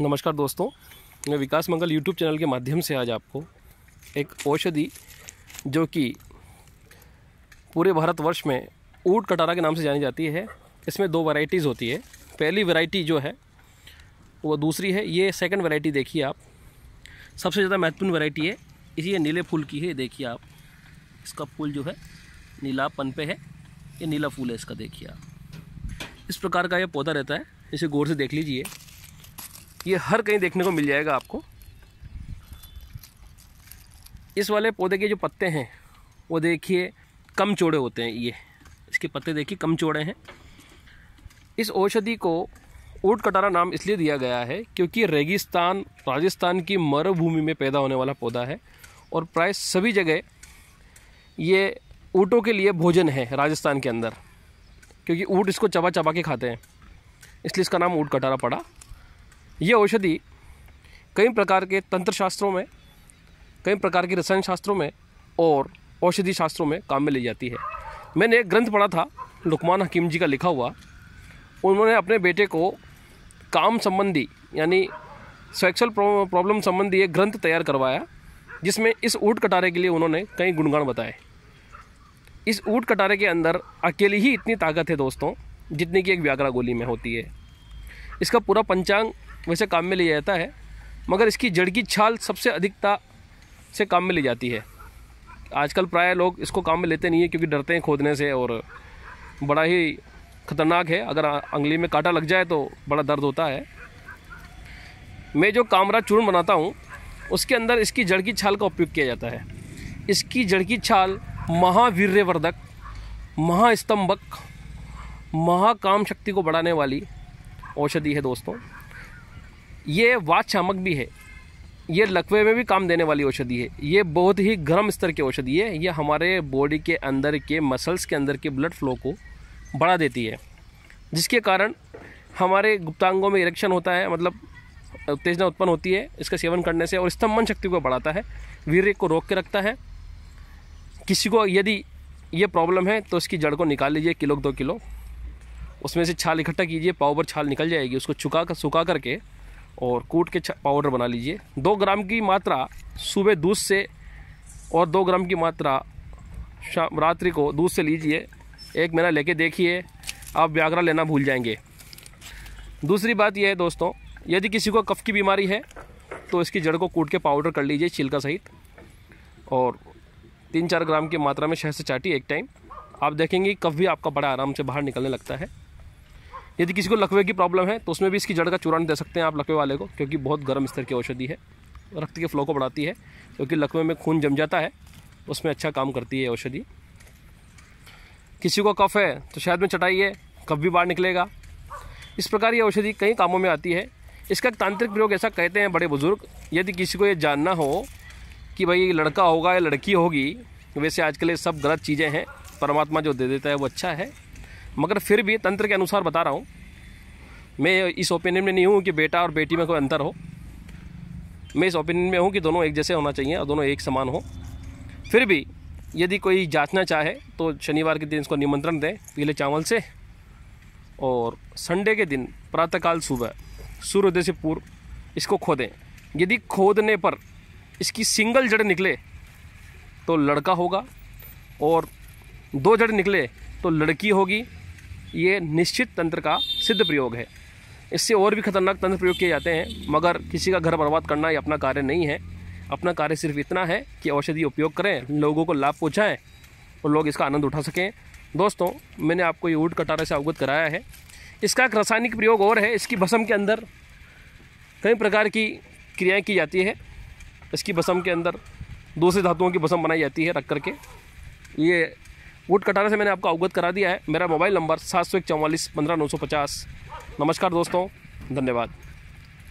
नमस्कार दोस्तों मैं विकास मंगल यूट्यूब चैनल के माध्यम से आज आपको एक औषधि जो कि पूरे भारतवर्ष में ऊट कटारा के नाम से जानी जाती है इसमें दो वैरायटीज़ होती है पहली वैरायटी जो है वो दूसरी है ये सेकंड वैरायटी देखिए आप सबसे ज़्यादा महत्वपूर्ण वैरायटी है ये नीले फूल की है देखिए आप इसका फूल जो है नीला पन पे है ये नीला फूल है इसका देखिए आप इस प्रकार का यह पौधा रहता है इसे गौर से देख लीजिए ये हर कहीं देखने को मिल जाएगा आपको इस वाले पौधे के जो पत्ते हैं वो देखिए कम चौड़े होते हैं ये इसके पत्ते देखिए कम चौड़े हैं इस औषधि को ऊट कटारा नाम इसलिए दिया गया है क्योंकि रेगिस्तान राजस्थान की मरुभूमि में पैदा होने वाला पौधा है और प्राय सभी जगह ये ऊँटों के लिए भोजन है राजस्थान के अंदर क्योंकि ऊँट इसको चबा चबा के खाते हैं इसलिए इसका नाम ऊँट कटारा पड़ा ये औषधि कई प्रकार के तंत्र शास्त्रों में कई प्रकार के रसायन शास्त्रों में और औषधि शास्त्रों में काम में ली जाती है मैंने एक ग्रंथ पढ़ा था लुकमान हकीम जी का लिखा हुआ उन्होंने अपने बेटे को काम संबंधी यानी सेक्सुअल प्रॉब्लम संबंधी एक ग्रंथ तैयार करवाया जिसमें इस ऊट कटारे के लिए उन्होंने कई गुणगान बताए इस ऊट कटारे के अंदर अकेली ही इतनी ताकत है दोस्तों जितनी कि एक व्याघ्रा गोली में होती है इसका पूरा पंचांग वैसे काम में लिया जाता है मगर इसकी जड़ की छाल सबसे अधिकता से काम में ली जाती है आजकल प्राय लोग इसको काम में लेते नहीं है क्योंकि डरते हैं खोदने से और बड़ा ही खतरनाक है अगर अंगली में कांटा लग जाए तो बड़ा दर्द होता है मैं जो कामरा चूर्ण बनाता हूँ उसके अंदर इसकी जड़ की छाल का उपयोग किया जाता है इसकी जड़ की छाल महावीर्यवर्धक महास्तंभक महाकाम शक्ति को बढ़ाने वाली औषधि है दोस्तों ये वाद चामक भी है ये लकवे में भी काम देने वाली औषधि है ये बहुत ही गर्म स्तर की औषधि है ये हमारे बॉडी के अंदर के मसल्स के अंदर के ब्लड फ्लो को बढ़ा देती है जिसके कारण हमारे गुप्तांगों में इरेक्शन होता है मतलब उत्तेजना उत्पन्न होती है इसका सेवन करने से और स्तंभन शक्ति को बढ़ाता है वीर्य को रोक के रखता है किसी को यदि ये प्रॉब्लम है तो इसकी जड़ को निकाल लीजिए किलो दो किलो उसमें से छाल इकट्ठा कीजिए पाव पर छाल निकल जाएगी उसको चुका कर सुखा करके और कूट के पाउडर बना लीजिए दो ग्राम की मात्रा सुबह दूध से और दो ग्राम की मात्रा शाम रात्रि को दूध से लीजिए एक महीना लेके देखिए आप व्यागरा लेना भूल जाएंगे दूसरी बात यह है दोस्तों यदि किसी को कफ की बीमारी है तो इसकी जड़ को कूट के पाउडर कर लीजिए छिलका सहित और तीन चार ग्राम की मात्रा में शहर से चाटी एक टाइम आप देखेंगे कफ भी आपका बड़ा आराम से बाहर निकलने लगता है यदि किसी को लकवे की प्रॉब्लम है तो उसमें भी इसकी जड़ का चूरण दे सकते हैं आप लकवे वाले को क्योंकि बहुत गर्म स्तर की औषधि है रक्त के फ्लो को बढ़ाती है क्योंकि लकवे में खून जम जाता है उसमें अच्छा काम करती है औषधि किसी को कफ है तो शायद में चटाई है कफ भी बाहर निकलेगा इस प्रकार ये औषधि कई कामों में आती है इसका एक तांत्रिक प्रयोग ऐसा कहते हैं बड़े बुजुर्ग यदि किसी को ये जानना हो कि भाई लड़का होगा या लड़की होगी वैसे आजकल ये सब गलत चीज़ें हैं परमात्मा जो दे देता है वो अच्छा है मगर फिर भी तंत्र के अनुसार बता रहा हूँ मैं इस ओपिनियन में नहीं हूँ कि बेटा और बेटी में कोई अंतर हो मैं इस ओपिनियन में हूँ कि दोनों एक जैसे होना चाहिए और दोनों एक समान हो फिर भी यदि कोई जांचना चाहे तो शनिवार के दिन इसको निमंत्रण दें पीले चावल से और संडे के दिन प्रातःकाल सुबह सूर्योदय से पूर्व इसको खोदें यदि खोदने पर इसकी सिंगल जड़ निकले तो लड़का होगा और दो जड़ निकले तो लड़की होगी ये निश्चित तंत्र का सिद्ध प्रयोग है इससे और भी खतरनाक तंत्र प्रयोग किए जाते हैं मगर किसी का घर बर्बाद करना ये अपना कार्य नहीं है अपना कार्य सिर्फ इतना है कि औषधि उपयोग करें लोगों को लाभ पहुँचाएँ और लोग इसका आनंद उठा सकें दोस्तों मैंने आपको ये ऊट कटारा से अवगत कराया है इसका एक रासायनिक प्रयोग और है इसकी भसम के अंदर कई प्रकार की क्रियाएं की जाती है इसकी भसम के अंदर दूसरे धातुओं की भसम बनाई जाती है रख करके ये वुड कटारा से मैंने आपको अवगत करा दिया है मेरा मोबाइल नंबर सात सौ एक चौवालीस पंद्रह नौ सौ पचास नमस्कार दोस्तों धन्यवाद